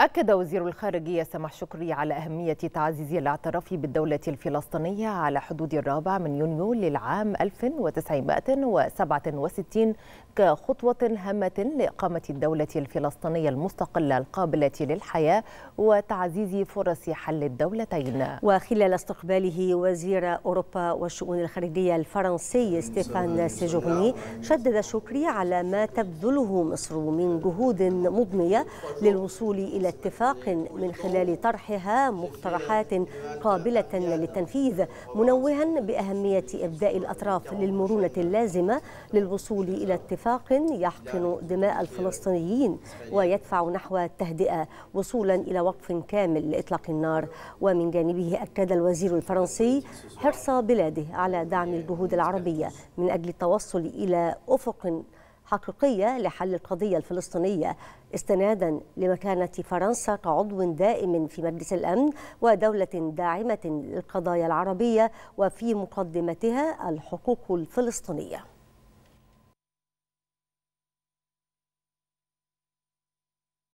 أكد وزير الخارجية سماح شكري على أهمية تعزيز الاعتراف بالدولة الفلسطينية على حدود الرابع من يونيو للعام 1967 كخطوة هامة لإقامة الدولة الفلسطينية المستقلة القابلة للحياة وتعزيز فرص حل الدولتين وخلال استقباله وزير أوروبا والشؤون الخارجية الفرنسي ستيفان سيجوغني شدد شكري على ما تبذله مصر من جهود مضنية للوصول إلى إلى اتفاق من خلال طرحها مقترحات قابلة للتنفيذ منوها بأهمية إبداء الأطراف للمرونة اللازمة للوصول إلى اتفاق يحقن دماء الفلسطينيين ويدفع نحو التهدئة وصولا إلى وقف كامل لإطلاق النار ومن جانبه أكد الوزير الفرنسي حرص بلاده على دعم الجهود العربية من أجل التوصل إلى أفق حقيقية لحل القضية الفلسطينية استنادا لمكانة فرنسا كعضو دائم في مجلس الأمن ودولة داعمة للقضايا العربية وفي مقدمتها الحقوق الفلسطينية